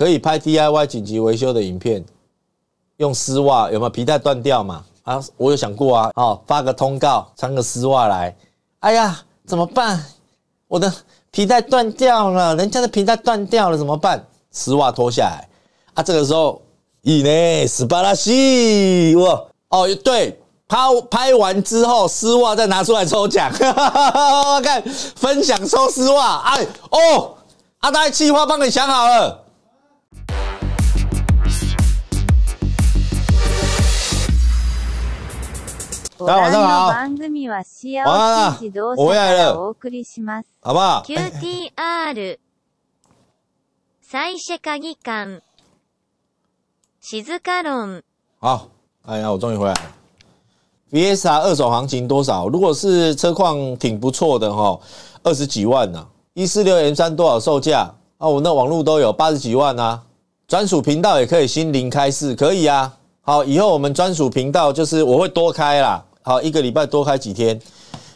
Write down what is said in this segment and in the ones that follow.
可以拍 DIY 紧急维修的影片，用丝袜有没有皮带断掉嘛？啊，我有想过啊。好，发个通告，穿个丝袜来。哎呀，怎么办？我的皮带断掉了，人家的皮带断掉了，怎么办？丝袜脱下来。啊，这个时候，E n 斯巴拉西，l 哇，哦，对，拍拍完之后，丝袜再拿出来抽奖。看，分享抽丝袜。哎，哦，阿呆计划帮你想好了。ご覧の番好。はシアオチン自動車でお送りします。QTR 最車鑑議官沙鷗論。好，哎呀，我终于回来了。VSR 二手行情多少？如果是车况挺不错的哈，二十几万呢。一四六 M 三多少售价？啊，我那网络都有八十几万呢。专属频道也可以新零开试，可以啊。好，以后我们专属频道就是我会多开啦。好，一个礼拜多开几天，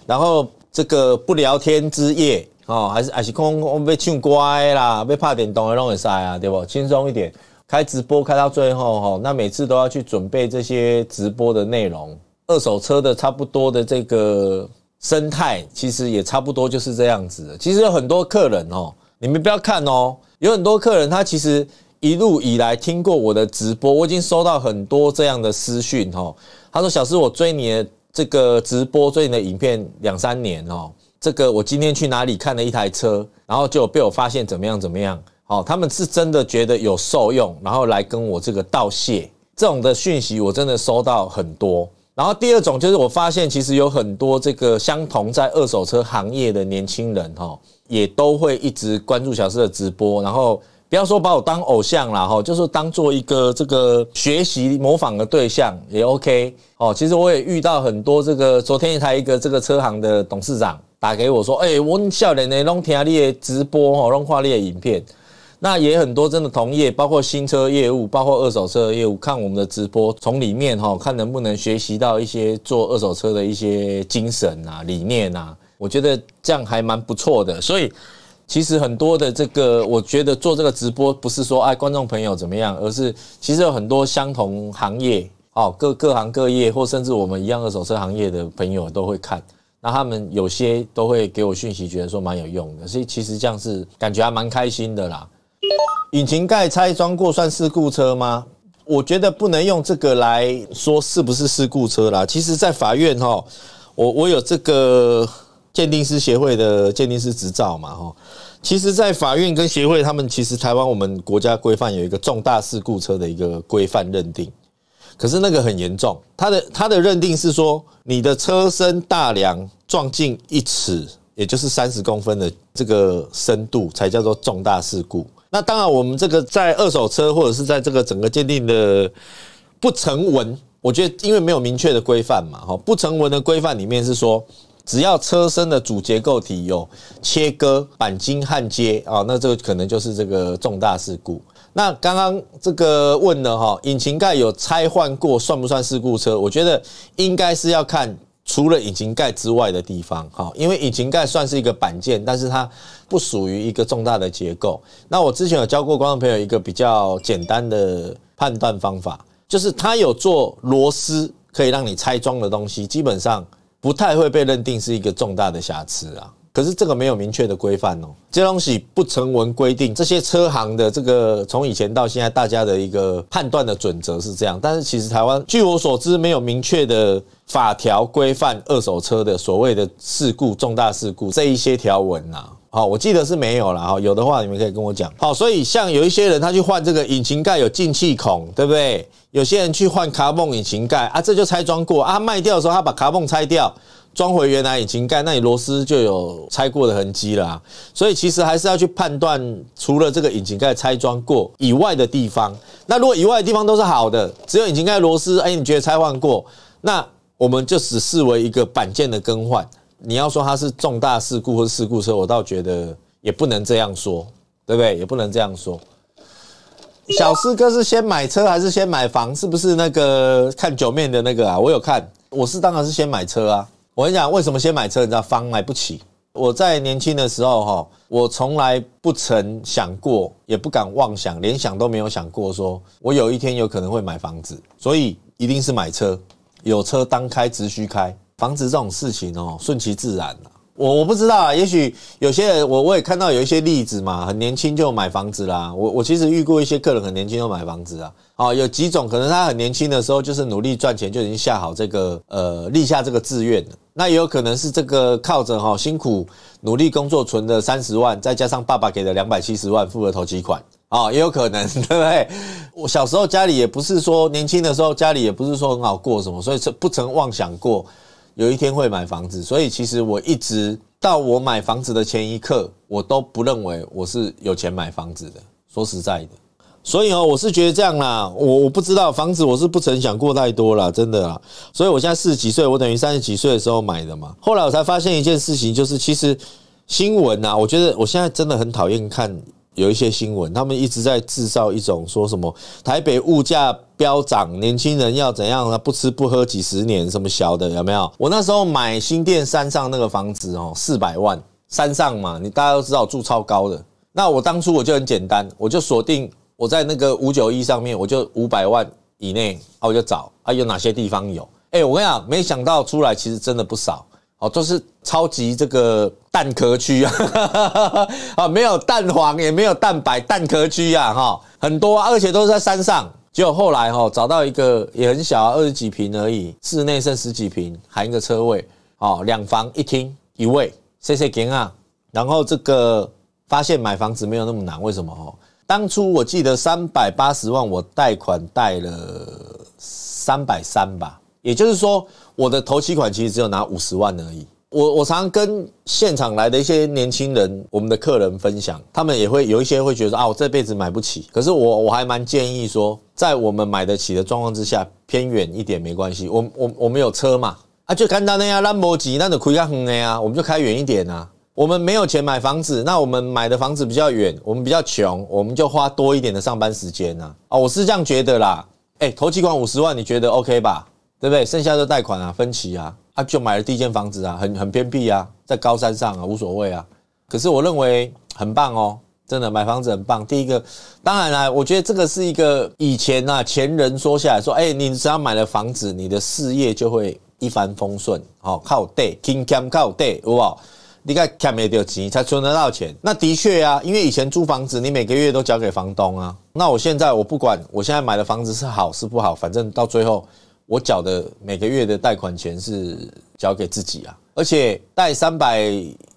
然后这个不聊天之夜哦，还是还是空空被唱乖啦，被怕点西弄东塞啊，对不？轻松一点，开直播开到最后哈，那每次都要去准备这些直播的内容。二手车的差不多的这个生态，其实也差不多就是这样子。其实有很多客人哦，你们不要看哦，有很多客人他其实一路以来听过我的直播，我已经收到很多这样的私讯哦。他说小师我追你的。这个直播最近的影片两三年哦，这个我今天去哪里看了一台车，然后就被我发现怎么样怎么样，哦，他们是真的觉得有受用，然后来跟我这个道谢，这种的讯息我真的收到很多。然后第二种就是我发现其实有很多这个相同在二手车行业的年轻人哈，也都会一直关注小四的直播，然后。不要说把我当偶像了哈，就是当做一个这个学习模仿的对象也 OK 哦。其实我也遇到很多这个，昨天一台一个这个车行的董事长打给我说：“哎，我笑脸咧，弄听你的直播哦，弄看你的影片。”那也很多真的同业，包括新车业务，包括二手车业务，看我们的直播，从里面哈看能不能学习到一些做二手车的一些精神啊、理念啊。我觉得这样还蛮不错的，所以。其实很多的这个，我觉得做这个直播不是说哎观众朋友怎么样，而是其实有很多相同行业哦，各各行各业或甚至我们一样二手车行业的朋友都会看，那他们有些都会给我讯息，觉得说蛮有用的，所以其实这样是感觉还蛮开心的啦。引擎盖拆装过算事故车吗？我觉得不能用这个来说是不是事故车啦。其实，在法院哈，我我有这个。鉴定师协会的鉴定师执照嘛，哈，其实，在法院跟协会，他们其实台湾我们国家规范有一个重大事故车的一个规范认定，可是那个很严重，他的他的认定是说，你的车身大梁撞进一尺，也就是三十公分的这个深度，才叫做重大事故。那当然，我们这个在二手车或者是在这个整个鉴定的不成文，我觉得因为没有明确的规范嘛，哈，不成文的规范里面是说。只要车身的主结构体有切割、钣金焊接啊，那这个可能就是这个重大事故。那刚刚这个问了哈，引擎盖有拆换过算不算事故车？我觉得应该是要看除了引擎盖之外的地方哈，因为引擎盖算是一个板件，但是它不属于一个重大的结构。那我之前有教过观众朋友一个比较简单的判断方法，就是它有做螺丝可以让你拆装的东西，基本上。不太会被认定是一个重大的瑕疵啊，可是这个没有明确的规范哦，这东西不成文规定，这些车行的这个从以前到现在大家的一个判断的准则是这样，但是其实台湾据我所知没有明确的法条规范二手车的所谓的事故重大事故这一些条文呐。好，我记得是没有了哈。有的话，你们可以跟我讲。好，所以像有一些人他去换这个引擎盖有进气孔，对不对？有些人去换卡泵引擎盖啊，这就拆装过啊。卖掉的时候他把卡泵拆掉，装回原来引擎盖，那你螺丝就有拆过的痕迹了。所以其实还是要去判断，除了这个引擎盖拆装过以外的地方，那如果以外的地方都是好的，只有引擎盖螺丝，哎，你觉得拆换过，那我们就只视为一个板件的更换。你要说它是重大事故或事故车，我倒觉得也不能这样说，对不对？也不能这样说。小四哥是先买车还是先买房？是不是那个看九面的那个啊？我有看，我是当然是先买车啊。我跟你讲，为什么先买车？你知道房买不起。我在年轻的时候哈，我从来不曾想过，也不敢妄想，连想都没有想过，说我有一天有可能会买房子，所以一定是买车，有车当开，直需开。房子这种事情哦，顺其自然了。我我不知道啊，也许有些人我我也看到有一些例子嘛，很年轻就买房子啦。我我其实遇过一些客人很年轻就买房子啊。哦，有几种可能，他很年轻的时候就是努力赚钱就已经下好这个呃立下这个志愿那也有可能是这个靠着哈辛苦努力工作存的三十万，再加上爸爸给的两百七十万，付了头期款啊，也有可能 对不对？我小时候家里也不是说年轻的时候家里也不是说很好过什么，所以是不曾妄想过。有一天会买房子，所以其实我一直到我买房子的前一刻，我都不认为我是有钱买房子的。说实在的，所以哦，我是觉得这样啦，我我不知道房子，我是不曾想过太多了，真的啊。所以我现在四十几岁，我等于三十几岁的时候买的嘛。后来我才发现一件事情，就是其实新闻啊，我觉得我现在真的很讨厌看。有一些新闻，他们一直在制造一种说什么台北物价飙涨，年轻人要怎样呢？不吃不喝几十年，什么小的有没有？我那时候买新店山上那个房子哦，四百万山上嘛，你大家都知道住超高的。那我当初我就很简单，我就锁定我在那个五九一上面，我就五百万以内啊，我就找啊，有哪些地方有？哎，我跟你讲，没想到出来其实真的不少。哦，都是超级这个蛋壳区啊，啊，没有蛋黄也没有蛋白，蛋壳区啊，哈，很多，而且都是在山上。果后来哈，找到一个也很小，二十几平而已，室内剩十几平，含一个车位，哦，两房一厅一卫，谢谢金啊。然后这个发现买房子没有那么难，为什么？哦，当初我记得三百八十万，我贷款贷了三百三吧，也就是说。我的头期款其实只有拿五十万而已。我我常跟现场来的一些年轻人，我们的客人分享，他们也会有一些会觉得啊，我这辈子买不起。可是我我还蛮建议说，在我们买得起的状况之下，偏远一点没关系。我我我们有车嘛，啊，就看到那样兰博基，那的呀，我们就开远一点啊。我们没有钱买房子，那我们买的房子比较远，我们比较穷，我们就花多一点的上班时间啊。啊，我是这样觉得啦。哎，头期款五十万，你觉得 OK 吧？对不对？剩下的贷款啊，分期啊，啊，就买了第一间房子啊，很很偏僻啊，在高山上啊，无所谓啊。可是我认为很棒哦，真的买房子很棒。第一个，当然啦，我觉得这个是一个以前呐前人说下来说，哎，你只要买了房子，你的事业就会一帆风顺。好，靠 cam 靠贷，好不好？你看，看没有钱才存得到钱。那的确啊，因为以前租房子，你每个月都交给房东啊。那我现在，我不管我现在买的房子是好是不好，反正到最后。我缴的每个月的贷款钱是交给自己啊，而且贷三百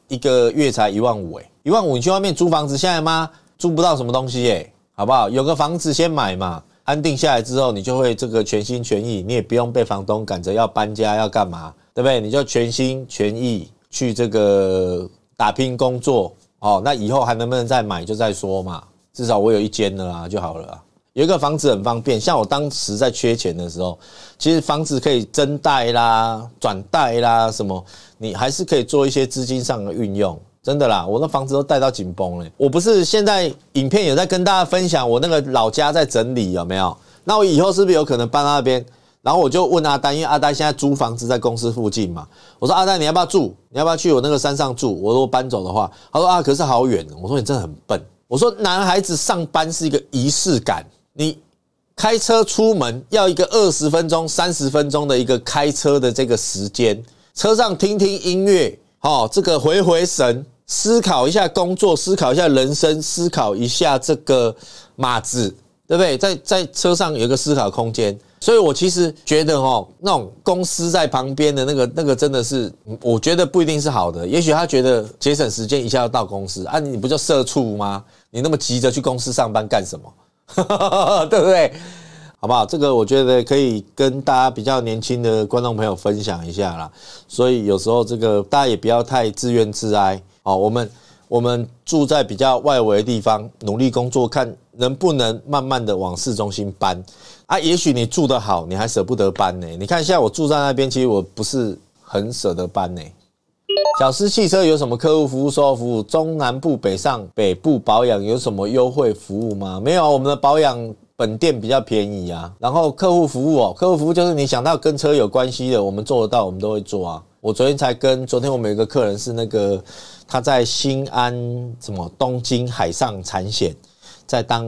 一个月才一万五，诶一万五你去外面租房子下在吗？租不到什么东西，哎，好不好？有个房子先买嘛，安定下来之后，你就会这个全心全意，你也不用被房东赶着要搬家要干嘛，对不对？你就全心全意去这个打拼工作，哦，那以后还能不能再买就再说嘛，至少我有一间的啦就好了。有一个房子很方便，像我当时在缺钱的时候，其实房子可以增贷啦、转贷啦，什么你还是可以做一些资金上的运用，真的啦。我那房子都贷到紧绷嘞，我不是现在影片也在跟大家分享，我那个老家在整理有没有？那我以后是不是有可能搬到那边？然后我就问阿呆，因为阿呆现在租房子在公司附近嘛，我说阿呆你要不要住？你要不要去我那个山上住？我说搬走的话，他说啊，可是好远。我说你真的很笨。我说男孩子上班是一个仪式感。你开车出门要一个二十分钟、三十分钟的一个开车的这个时间，车上听听音乐，好，这个回回神，思考一下工作，思考一下人生，思考一下这个码字，对不对？在在车上有一个思考空间，所以我其实觉得，哈，那种公司在旁边的那个那个真的是，我觉得不一定是好的。也许他觉得节省时间一下要到公司啊，你不就社畜吗？你那么急着去公司上班干什么？对不对？好不好？这个我觉得可以跟大家比较年轻的观众朋友分享一下啦。所以有时候这个大家也不要太自怨自哀哦。我们我们住在比较外围地方，努力工作，看能不能慢慢的往市中心搬啊。也许你住的好，你还舍不得搬呢。你看现在我住在那边，其实我不是很舍得搬呢。小狮汽车有什么客户服务、售后服务？中南部、北上、北部保养有什么优惠服务吗？没有，我们的保养本店比较便宜啊。然后客户服务哦，客户服务就是你想到跟车有关系的，我们做得到，我们都会做啊。我昨天才跟昨天我们有个客人是那个他在新安什么东京海上产险在当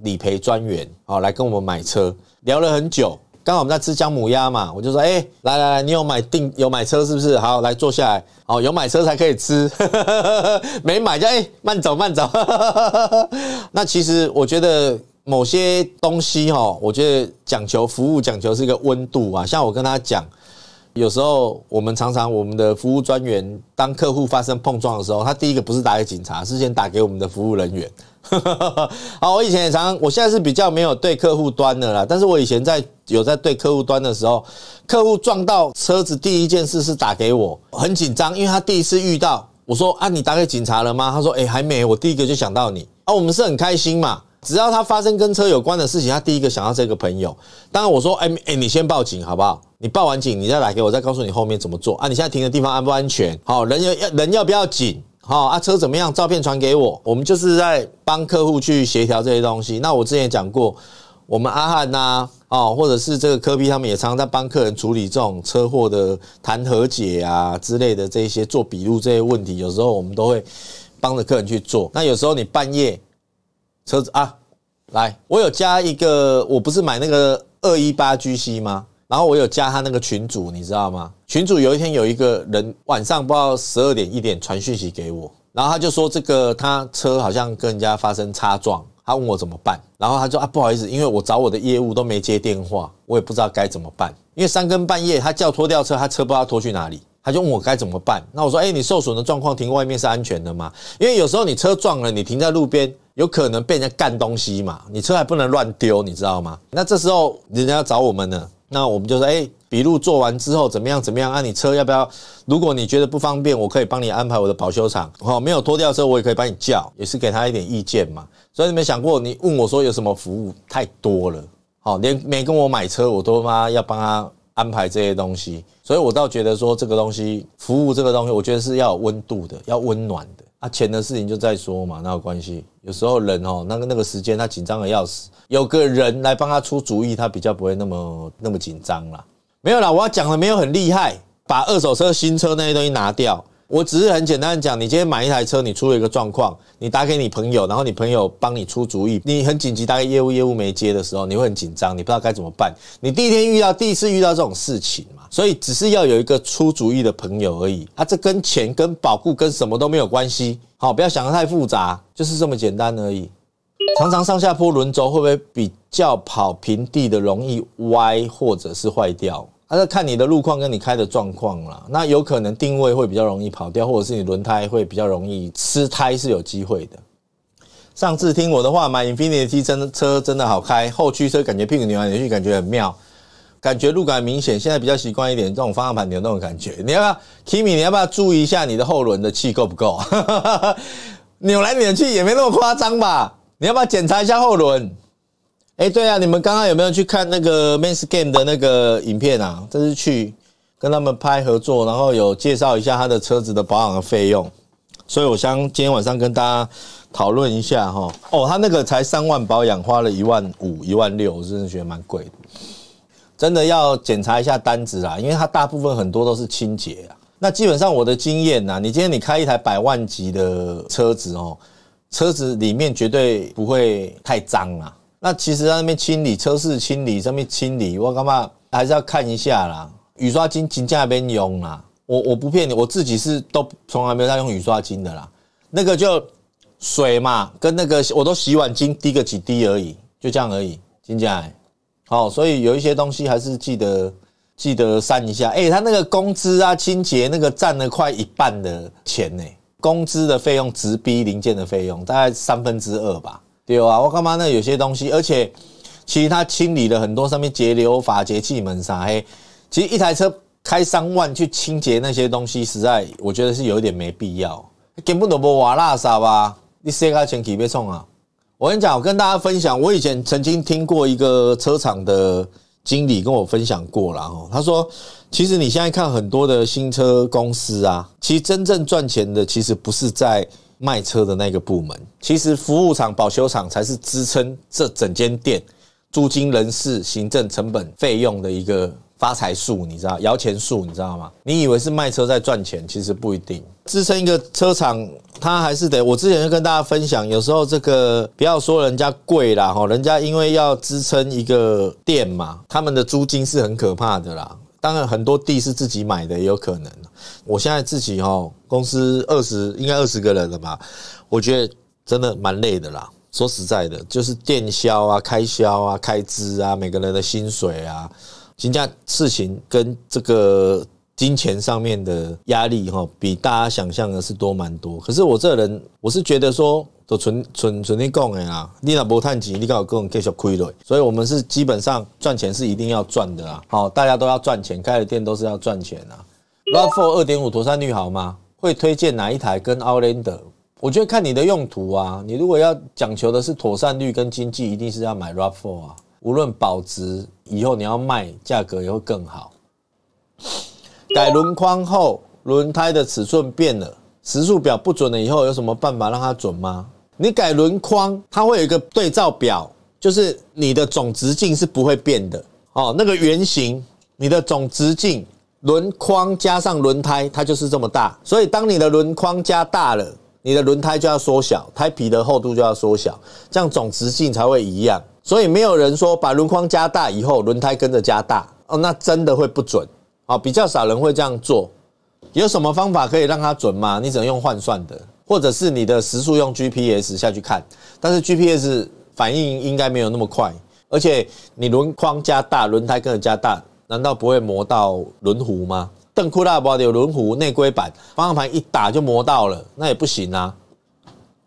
理赔专员哦，来跟我们买车，聊了很久。刚好我们在吃姜母鸭嘛，我就说，哎，来来来，你有买定有买车是不是？好，来坐下来，哦，有买车才可以吃，没买就哎，慢走慢走。那其实我觉得某些东西哈，我觉得讲求服务，讲求是一个温度啊。像我跟他讲，有时候我们常常我们的服务专员当客户发生碰撞的时候，他第一个不是打给警察，是先打给我们的服务人员。好，我以前也常常，我现在是比较没有对客户端的啦，但是我以前在。有在对客户端的时候，客户撞到车子，第一件事是打给我，很紧张，因为他第一次遇到。我说啊，你打给警察了吗？他说，哎，还没。我第一个就想到你啊，我们是很开心嘛。只要他发生跟车有关的事情，他第一个想到这个朋友。当然我说，哎哎，你先报警好不好？你报完警，你再来给我，再告诉你后面怎么做啊？你现在停的地方安不安全？好，人要人要不要紧？好啊，车怎么样？照片传给我，我们就是在帮客户去协调这些东西。那我之前讲过。我们阿汉呐，哦，或者是这个科比，他们也常常在帮客人处理这种车祸的谈和解啊之类的这些做笔录这些问题，有时候我们都会帮着客人去做。那有时候你半夜车子啊，来，我有加一个，我不是买那个二一八 GC 吗？然后我有加他那个群主，你知道吗？群主有一天有一个人晚上不知道十二点一点传讯息给我，然后他就说这个他车好像跟人家发生擦撞，他问我怎么办。然后他说啊，不好意思，因为我找我的业务都没接电话，我也不知道该怎么办。因为三更半夜他叫拖吊车，他车不知道拖去哪里，他就问我该怎么办。那我说，哎，你受损的状况停外面是安全的吗？因为有时候你车撞了，你停在路边有可能被人家干东西嘛，你车还不能乱丢，你知道吗？那这时候人家要找我们呢，那我们就说，哎，笔录做完之后怎么样怎么样？啊，你车要不要？如果你觉得不方便，我可以帮你安排我的保修厂。哦，没有拖吊车，我也可以帮你叫，也是给他一点意见嘛。所以你没想过，你问我说有什么服务太多了，好连没跟我买车，我都妈要帮他安排这些东西。所以我倒觉得说这个东西，服务这个东西，我觉得是要有温度的，要温暖的。啊，钱的事情就在说嘛，那有关系。有时候人哦，那个那个时间他紧张的要死，有个人来帮他出主意，他比较不会那么那么紧张啦。没有啦，我要讲的没有很厉害，把二手车、新车那些东西拿掉。我只是很简单的讲，你今天买一台车，你出了一个状况，你打给你朋友，然后你朋友帮你出主意，你很紧急，大概业务业务没接的时候，你会很紧张，你不知道该怎么办。你第一天遇到第一次遇到这种事情嘛，所以只是要有一个出主意的朋友而已。啊，这跟钱、跟保固、跟什么都没有关系。好，不要想得太复杂，就是这么简单而已。常常上下坡轮轴会不会比较跑平地的容易歪或者是坏掉？他在看你的路况跟你开的状况啦，那有可能定位会比较容易跑掉，或者是你轮胎会比较容易吃胎，是有机会的。上次听我的话，买 Infinity 真车真的好开，后驱车感觉屁股扭来扭去感觉很妙，感觉路感明显，现在比较习惯一点这种方向盘扭动的感觉。你要不要，Kimi，你要不要注意一下你的后轮的气够不够？扭来扭去也没那么夸张吧？你要不要检查一下后轮？哎，对啊，你们刚刚有没有去看那个 m a n s g a m e 的那个影片啊？这是去跟他们拍合作，然后有介绍一下他的车子的保养的费用。所以我想今天晚上跟大家讨论一下哈。哦，他那个才三万保养，花了一万五、一万六，我真的觉得蛮贵的。真的要检查一下单子啦，因为它大部分很多都是清洁啊。那基本上我的经验呐，你今天你开一台百万级的车子哦，车子里面绝对不会太脏啊。那其实，在那边清理车室，清理上面清理，我干嘛还是要看一下啦？雨刷金请假那边用啦，我我不骗你，我自己是都从来没有在用雨刷金的啦。那个就水嘛，跟那个我都洗碗巾滴个几滴而已，就这样而已，金佳哦，好，所以有一些东西还是记得记得删一下。哎，他那个工资啊，清洁那个占了快一半的钱呢，工资的费用直逼零件的费用，大概三分之二吧。对啊，我干嘛呢？有些东西，而且其实他清理了很多上面节流阀、节气门啥嘿，其实一台车开三万去清洁那些东西，实在我觉得是有点没必要。根本都不瓦拉啥吧，你塞卡钱起别送啊！我跟你讲，我跟大家分享，我以前曾经听过一个车厂的经理跟我分享过了哦，他说，其实你现在看很多的新车公司啊，其实真正赚钱的，其实不是在。卖车的那个部门，其实服务厂、保修厂才是支撑这整间店租金、人事、行政成本费用的一个发财树，你知道？摇钱树，你知道吗？你以为是卖车在赚钱，其实不一定。支撑一个车厂，他还是得我之前就跟大家分享，有时候这个不要说人家贵啦，哈，人家因为要支撑一个店嘛，他们的租金是很可怕的啦。当然，很多地是自己买的，也有可能。我现在自己哈，公司二十应该二十个人了吧，我觉得真的蛮累的啦。说实在的，就是电销啊、开销啊、开支啊，每个人的薪水啊，人家事情跟这个。金钱上面的压力哈，比大家想象的是多蛮多。可是我这人我是觉得说，都纯纯纯你讲的啦，你哪不趁钱，你刚好各种可以亏了。所以我们是基本上赚钱是一定要赚的啊，好，大家都要赚钱，开的店都是要赚钱啊。r a f 二点五妥善率好吗？会推荐哪一台跟 Olander？u t 我觉得看你的用途啊，你如果要讲求的是妥善率跟经济，一定是要买 r a f f 啊。无论保值以后你要卖，价格也会更好。改轮框后，轮胎的尺寸变了，时速表不准了。以后有什么办法让它准吗？你改轮框，它会有一个对照表，就是你的总直径是不会变的哦。那个圆形，你的总直径，轮框加上轮胎，它就是这么大。所以当你的轮框加大了，你的轮胎就要缩小，胎皮的厚度就要缩小，这样总直径才会一样。所以没有人说把轮框加大以后，轮胎跟着加大哦，那真的会不准。啊，比较少人会这样做，有什么方法可以让它准吗？你只能用换算的，或者是你的时速用 GPS 下去看，但是 GPS 反应应该没有那么快，而且你轮框加大，轮胎跟着加大，难道不会磨到轮弧吗？邓库拉的有轮弧内规板，方向盘一打就磨到了，那也不行啊。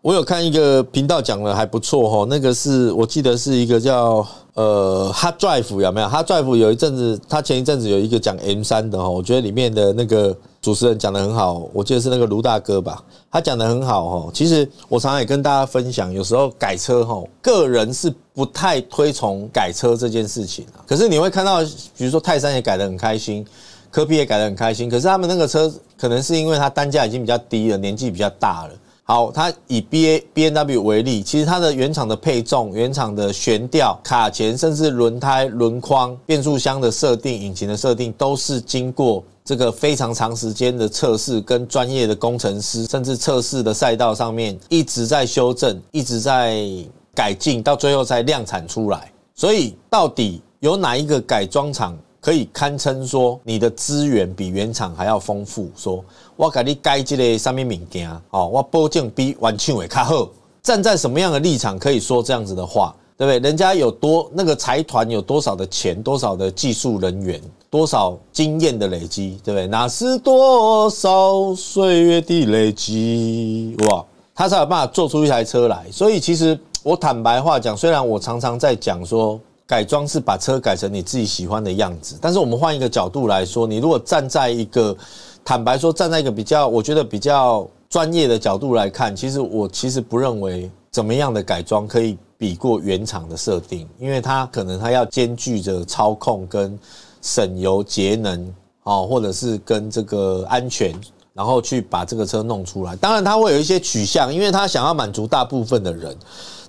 我有看一个频道讲的还不错哈，那个是我记得是一个叫呃 h a r Drive 有没有？h a r Drive 有一阵子，他前一阵子有一个讲 M3 的哈，我觉得里面的那个主持人讲的很好，我记得是那个卢大哥吧，他讲的很好哈。其实我常常也跟大家分享，有时候改车哈，个人是不太推崇改车这件事情可是你会看到，比如说泰山也改的很开心，科比也改得很开心，可是他们那个车可能是因为他单价已经比较低了，年纪比较大了。好，它以 B A B N W 为例，其实它的原厂的配重、原厂的悬吊、卡钳，甚至轮胎、轮框、变速箱的设定、引擎的设定，都是经过这个非常长时间的测试，跟专业的工程师，甚至测试的赛道上面一直在修正、一直在改进，到最后才量产出来。所以，到底有哪一个改装厂？可以堪称说，你的资源比原厂还要丰富。说，我给你改这个什么物件啊？哦，我保证比原厂伟卡好。站在什么样的立场可以说这样子的话，对不对？人家有多那个财团有多少的钱，多少的技术人员，多少经验的累积，对不对？那是多少岁月的累积哇？他才有办法做出一台车来。所以，其实我坦白话讲，虽然我常常在讲说。改装是把车改成你自己喜欢的样子，但是我们换一个角度来说，你如果站在一个坦白说站在一个比较，我觉得比较专业的角度来看，其实我其实不认为怎么样的改装可以比过原厂的设定，因为它可能它要兼具着操控跟省油节能哦，或者是跟这个安全，然后去把这个车弄出来。当然，它会有一些取向，因为它想要满足大部分的人。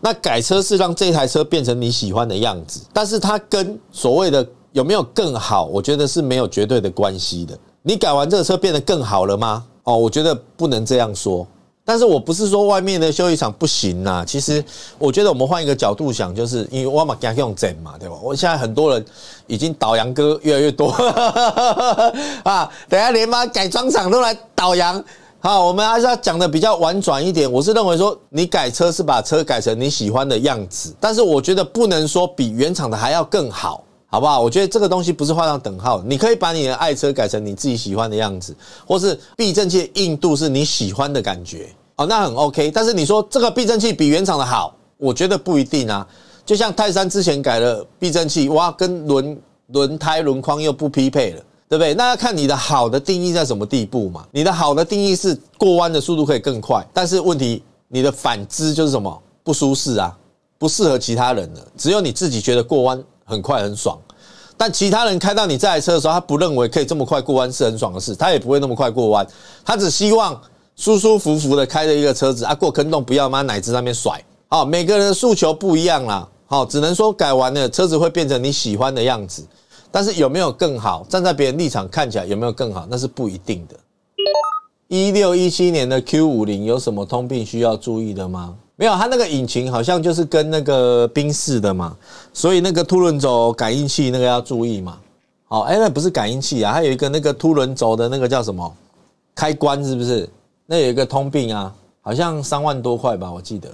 那改车是让这台车变成你喜欢的样子，但是它跟所谓的有没有更好，我觉得是没有绝对的关系的。你改完这个车变得更好了吗？哦，我觉得不能这样说。但是我不是说外面的修理厂不行呐。其实我觉得我们换一个角度想，就是因为我们讲用整嘛，对吧？我现在很多人已经倒洋哥越来越多 啊，等下连妈改装厂都来倒洋。好，我们还是要讲的比较婉转一点。我是认为说，你改车是把车改成你喜欢的样子，但是我觉得不能说比原厂的还要更好，好不好？我觉得这个东西不是画上等号。你可以把你的爱车改成你自己喜欢的样子，或是避震器硬度是你喜欢的感觉哦，那很 OK。但是你说这个避震器比原厂的好，我觉得不一定啊。就像泰山之前改了避震器，哇，跟轮轮胎、轮框又不匹配了。对不对？那要看你的好的定义在什么地步嘛。你的好的定义是过弯的速度可以更快，但是问题，你的反之就是什么不舒适啊，不适合其他人了。只有你自己觉得过弯很快很爽，但其他人开到你这台车的时候，他不认为可以这么快过弯是很爽的事，他也不会那么快过弯，他只希望舒舒服服的开着一个车子啊，过坑洞不要妈奶子那边甩。好，每个人的诉求不一样啦。好，只能说改完了，车子会变成你喜欢的样子。但是有没有更好？站在别人立场看起来有没有更好？那是不一定的。一六一七年的 Q 五零有什么通病需要注意的吗？没有，它那个引擎好像就是跟那个宾士的嘛，所以那个凸轮轴感应器那个要注意嘛。好，哎，那不是感应器啊，它有一个那个凸轮轴的那个叫什么开关是不是？那有一个通病啊，好像三万多块吧，我记得。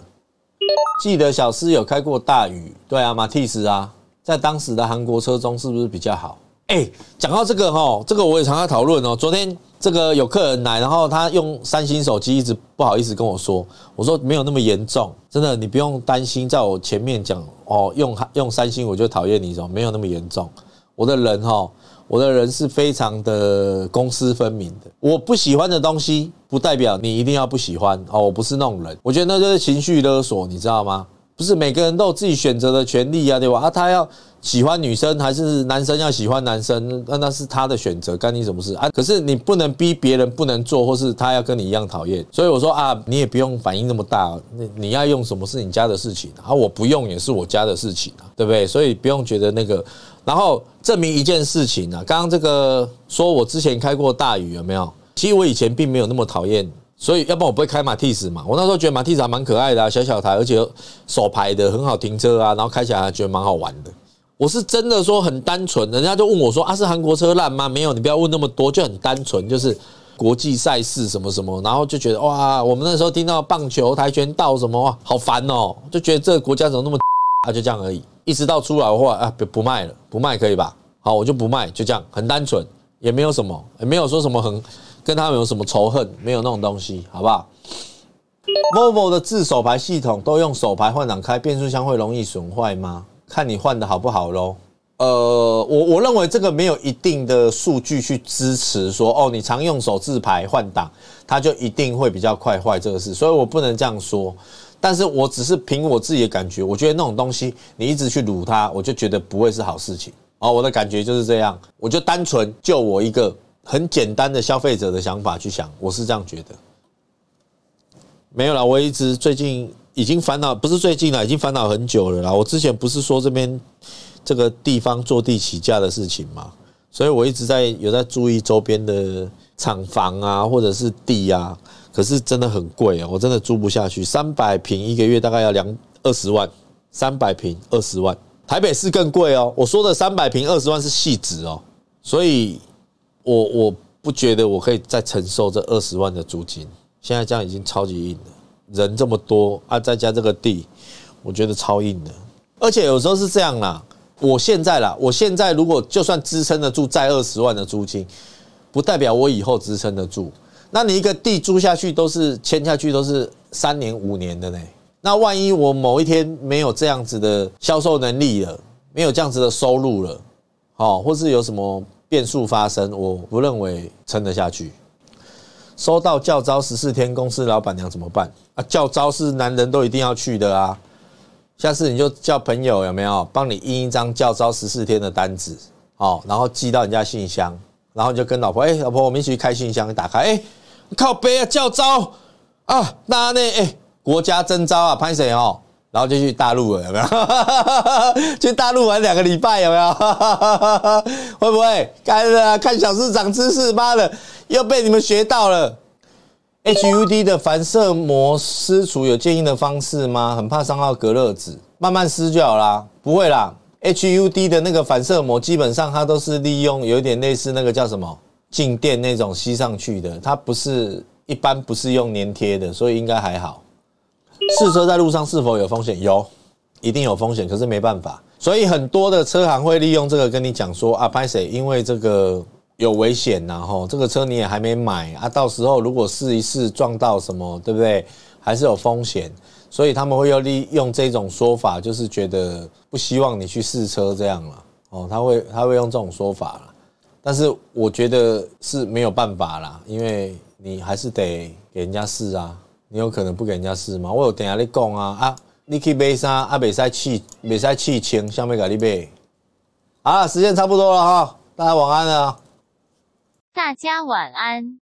记得小诗有开过大雨，对啊，马蒂斯啊。在当时的韩国车中是不是比较好？哎，讲到这个哈，这个我也常常讨论哦。昨天这个有客人来，然后他用三星手机，一直不好意思跟我说。我说没有那么严重，真的，你不用担心。在我前面讲哦，用用三星我就讨厌你，什没有那么严重。我的人哈，我的人是非常的公私分明的。我不喜欢的东西，不代表你一定要不喜欢哦。我不是那种人，我觉得那就是情绪勒索，你知道吗？不是每个人都有自己选择的权利啊，对吧？啊，他要喜欢女生还是男生要喜欢男生，那那是他的选择，干你什么事啊？可是你不能逼别人不能做，或是他要跟你一样讨厌。所以我说啊，你也不用反应那么大。你你要用什么是你家的事情，啊，我不用也是我家的事情，啊，对不对？所以不用觉得那个。然后证明一件事情啊，刚刚这个说我之前开过大雨有没有？其实我以前并没有那么讨厌。所以，要不然我不会开马蒂斯嘛。我那时候觉得马蒂斯还蛮可爱的啊，小小台，而且手排的很好停车啊，然后开起来觉得蛮好玩的。我是真的说很单纯，人家就问我说：“啊，是韩国车烂吗？”没有，你不要问那么多，就很单纯，就是国际赛事什么什么，然后就觉得哇，我们那时候听到棒球、跆拳道什么，哇，好烦哦，就觉得这个国家怎么那么……啊，就这样而已。一直到出来的话，啊，不不卖了，不卖可以吧？好，我就不卖，就这样，很单纯，也没有什么，也没有说什么很。跟他们有什么仇恨？没有那种东西，好不好？Volvo 的自手排系统都用手排换挡，开变速箱会容易损坏吗？看你换的好不好喽。呃，我我认为这个没有一定的数据去支持说，哦，你常用手自排换挡，它就一定会比较快坏这个事。所以我不能这样说，但是我只是凭我自己的感觉，我觉得那种东西你一直去撸它，我就觉得不会是好事情哦，我的感觉就是这样，我就单纯就我一个。很简单的消费者的想法去想，我是这样觉得。没有了，我一直最近已经烦恼，不是最近了，已经烦恼很久了啦。我之前不是说这边这个地方坐地起价的事情嘛，所以我一直在有在注意周边的厂房啊，或者是地啊，可是真的很贵哦，我真的租不下去。三百平一个月大概要两二十万，三百平二十万，台北市更贵哦。我说的三百平二十万是细值哦，所以。我我不觉得我可以再承受这二十万的租金，现在这样已经超级硬了。人这么多啊，再加这个地，我觉得超硬的。而且有时候是这样啦，我现在啦，我现在如果就算支撑得住再二十万的租金，不代表我以后支撑得住。那你一个地租下去都是签下去都是三年五年的呢，那万一我某一天没有这样子的销售能力了，没有这样子的收入了，好，或是有什么？变数发生，我不认为撑得下去。收到教招十四天，公司老板娘怎么办？啊，教招是男人都一定要去的啊。下次你就叫朋友有没有，帮你印一张教招十四天的单子，好，然后寄到人家信箱，然后你就跟老婆，哎，老婆，我们一起去开信箱，打开，哎，靠背啊，教招啊，那那哎，国家征招啊，潘谁哦。然后就去大陆了，有没有？去大陆玩两个礼拜，有没有？会不会？干了，看小师长知识，妈的，又被你们学到了。HUD 的反射膜撕除有建议的方式吗？很怕伤到隔热纸，慢慢撕就好啦。不会啦，HUD 的那个反射膜基本上它都是利用有点类似那个叫什么静电那种吸上去的，它不是一般不是用粘贴的，所以应该还好。试车在路上是否有风险？有，一定有风险。可是没办法，所以很多的车行会利用这个跟你讲说啊，拍谁？因为这个有危险呐吼，这个车你也还没买啊，到时候如果试一试撞到什么，对不对？还是有风险，所以他们会要利用这种说法，就是觉得不希望你去试车这样了哦。他会他会用这种说法了，但是我觉得是没有办法啦，因为你还是得给人家试啊。你有可能不给人家试吗？我有等下你讲啊啊，你去买啥啊？买三七，买三七千，下面该你买。啊，时间差不多了哈，大家晚安啊！大家晚安。